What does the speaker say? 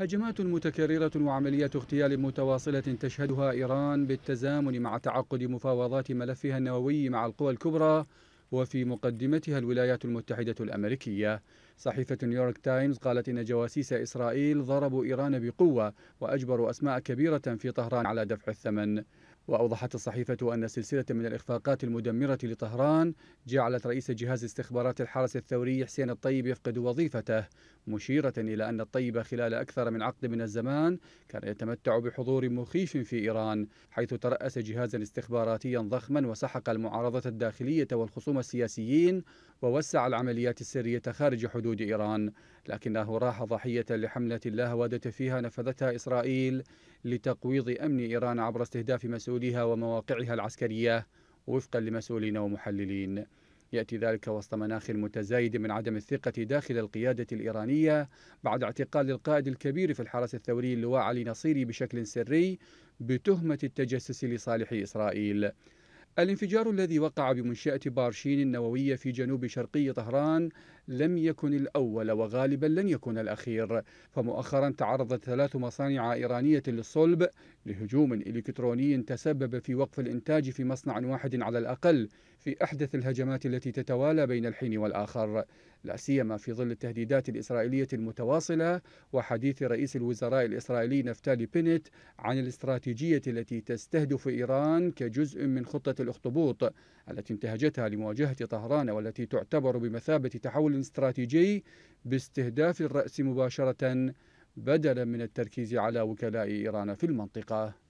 هجمات متكررة وعمليات اغتيال متواصلة تشهدها إيران بالتزامن مع تعقد مفاوضات ملفها النووي مع القوى الكبرى وفي مقدمتها الولايات المتحدة الأمريكية صحيفة نيويورك تايمز قالت إن جواسيس إسرائيل ضربوا إيران بقوة وأجبروا أسماء كبيرة في طهران على دفع الثمن وأوضحت الصحيفة أن سلسلة من الإخفاقات المدمرة لطهران جعلت رئيس جهاز استخبارات الحرس الثوري حسين الطيب يفقد وظيفته مشيرة إلى أن الطيب خلال أكثر من عقد من الزمان كان يتمتع بحضور مخيف في إيران حيث ترأس جهازا استخباراتيا ضخما وسحق المعارضة الداخلية والخصوم السياسيين ووسع العمليات السرية خارج حدود إيران لكنه راح ضحية لحملة لا هوادة فيها نفذتها إسرائيل لتقويض أمن إيران عبر استهداف مسؤوليها ومواقعها العسكرية وفقا لمسؤولين ومحللين يأتي ذلك وسط مناخ متزايد من عدم الثقة داخل القيادة الإيرانية بعد اعتقال القائد الكبير في الحرس الثوري اللواء علي نصيري بشكل سري بتهمة التجسس لصالح إسرائيل الانفجار الذي وقع بمنشأة بارشين النووية في جنوب شرقي طهران لم يكن الأول وغالبا لن يكون الأخير فمؤخرا تعرضت ثلاث مصانع إيرانية للصلب لهجوم إلكتروني تسبب في وقف الإنتاج في مصنع واحد على الأقل في أحدث الهجمات التي تتوالى بين الحين والآخر لا سيما في ظل التهديدات الإسرائيلية المتواصلة وحديث رئيس الوزراء الإسرائيلي نفتالي بينيت عن الاستراتيجية التي تستهدف إيران كجزء من خطة الأخطبوط التي انتهجتها لمواجهة طهران والتي تعتبر بمثابة تحول استراتيجي باستهداف الرأس مباشرة بدلا من التركيز على وكلاء إيران في المنطقة